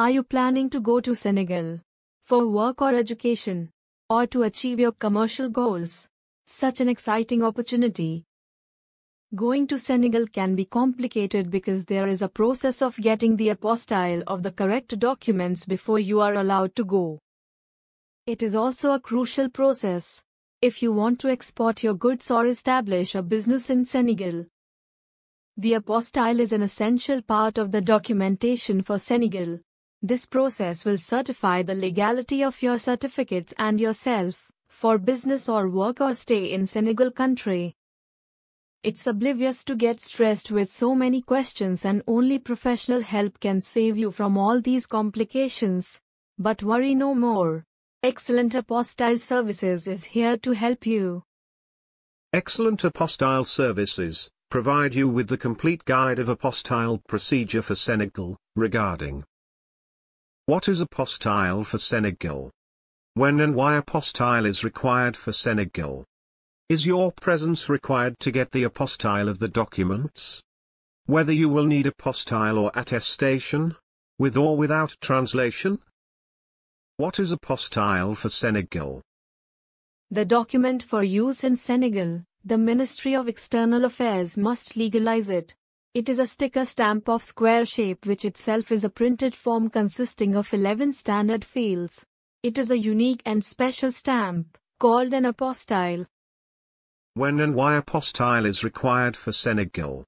Are you planning to go to Senegal? For work or education? Or to achieve your commercial goals? Such an exciting opportunity. Going to Senegal can be complicated because there is a process of getting the apostille of the correct documents before you are allowed to go. It is also a crucial process if you want to export your goods or establish a business in Senegal. The apostille is an essential part of the documentation for Senegal. This process will certify the legality of your certificates and yourself, for business or work or stay in Senegal country. It's oblivious to get stressed with so many questions and only professional help can save you from all these complications. But worry no more. Excellent Apostile Services is here to help you. Excellent Apostile Services provide you with the complete guide of apostile procedure for Senegal regarding what is apostille for Senegal? When and why apostille is required for Senegal? Is your presence required to get the apostille of the documents? Whether you will need apostille or attestation? With or without translation? What is apostille for Senegal? The document for use in Senegal, the Ministry of External Affairs must legalize it, it is a sticker stamp of square shape which itself is a printed form consisting of 11 standard fields. It is a unique and special stamp, called an apostille. When and why apostille is required for Senegal?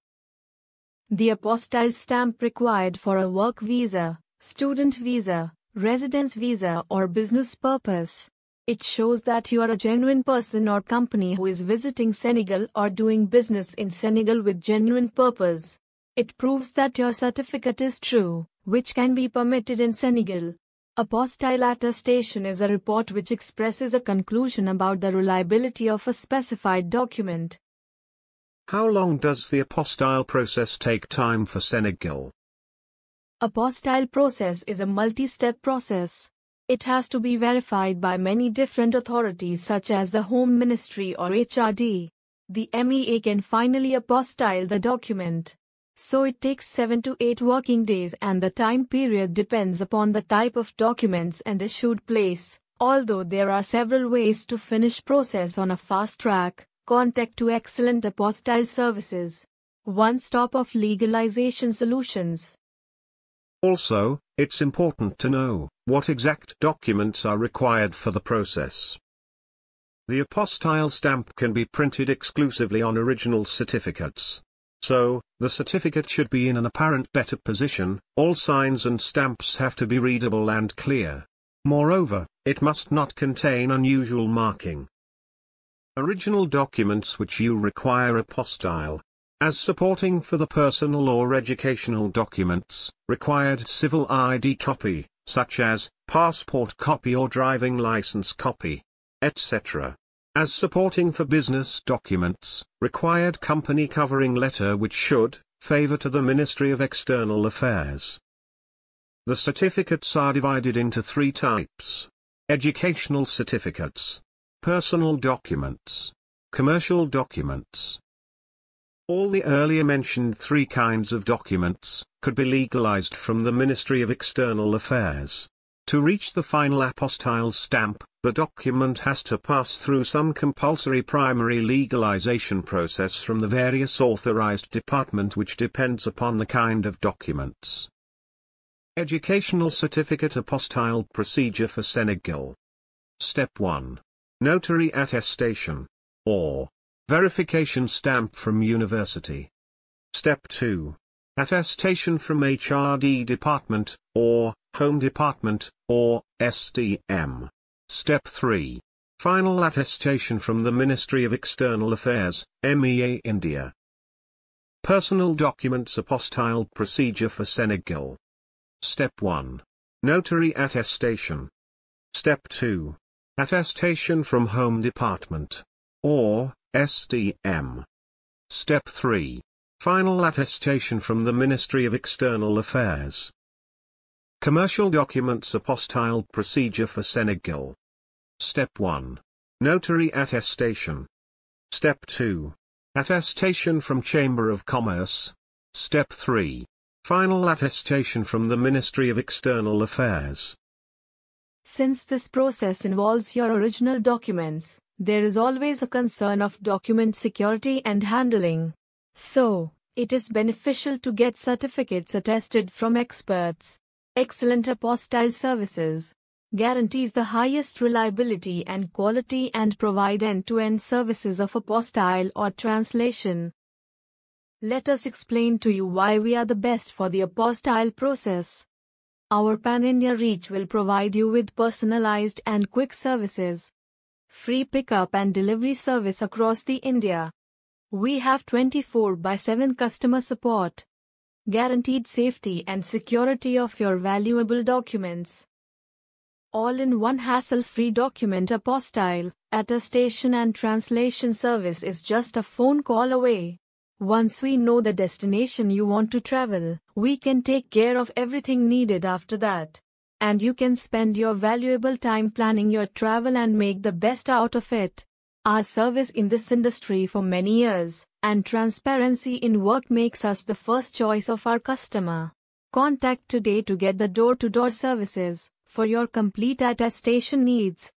The apostille stamp required for a work visa, student visa, residence visa or business purpose it shows that you are a genuine person or company who is visiting Senegal or doing business in Senegal with genuine purpose. It proves that your certificate is true, which can be permitted in Senegal. Apostille attestation is a report which expresses a conclusion about the reliability of a specified document. How long does the apostille process take time for Senegal? Apostille process is a multi-step process it has to be verified by many different authorities such as the Home Ministry or HRD. The MEA can finally apostille the document. So it takes 7 to 8 working days and the time period depends upon the type of documents and issued place. Although there are several ways to finish process on a fast track, contact to excellent apostille services. One stop of legalization solutions. Also, it's important to know what exact documents are required for the process. The apostile stamp can be printed exclusively on original certificates. So, the certificate should be in an apparent better position, all signs and stamps have to be readable and clear. Moreover, it must not contain unusual marking. Original documents which you require apostile as supporting for the personal or educational documents, required civil ID copy, such as, passport copy or driving license copy, etc. As supporting for business documents, required company covering letter which should, favor to the Ministry of External Affairs. The certificates are divided into three types. Educational certificates. Personal documents. Commercial documents. All the earlier mentioned three kinds of documents could be legalized from the Ministry of External Affairs. To reach the final apostille stamp, the document has to pass through some compulsory primary legalization process from the various authorized department which depends upon the kind of documents. Educational Certificate Apostille Procedure for Senegal Step 1. Notary attestation. Or, Verification stamp from university. Step 2. Attestation from HRD department, or, home department, or, SDM. Step 3. Final attestation from the Ministry of External Affairs, MEA India. Personal documents apostille procedure for Senegal. Step 1. Notary attestation. Step 2. Attestation from Home Department. Or, STM. Step 3. Final attestation from the Ministry of External Affairs. Commercial documents apostille procedure for Senegal. Step 1. Notary attestation. Step 2. Attestation from Chamber of Commerce. Step 3. Final attestation from the Ministry of External Affairs. Since this process involves your original documents, there is always a concern of document security and handling. So, it is beneficial to get certificates attested from experts. Excellent apostille services guarantees the highest reliability and quality and provide end-to-end services of apostille or translation. Let us explain to you why we are the best for the apostille process. Our pan-India reach will provide you with personalized and quick services free pickup and delivery service across the India. We have 24 by 7 customer support. Guaranteed safety and security of your valuable documents. All in one hassle free document apostille, attestation and translation service is just a phone call away. Once we know the destination you want to travel, we can take care of everything needed after that and you can spend your valuable time planning your travel and make the best out of it. Our service in this industry for many years and transparency in work makes us the first choice of our customer. Contact today to get the door to door services for your complete attestation needs.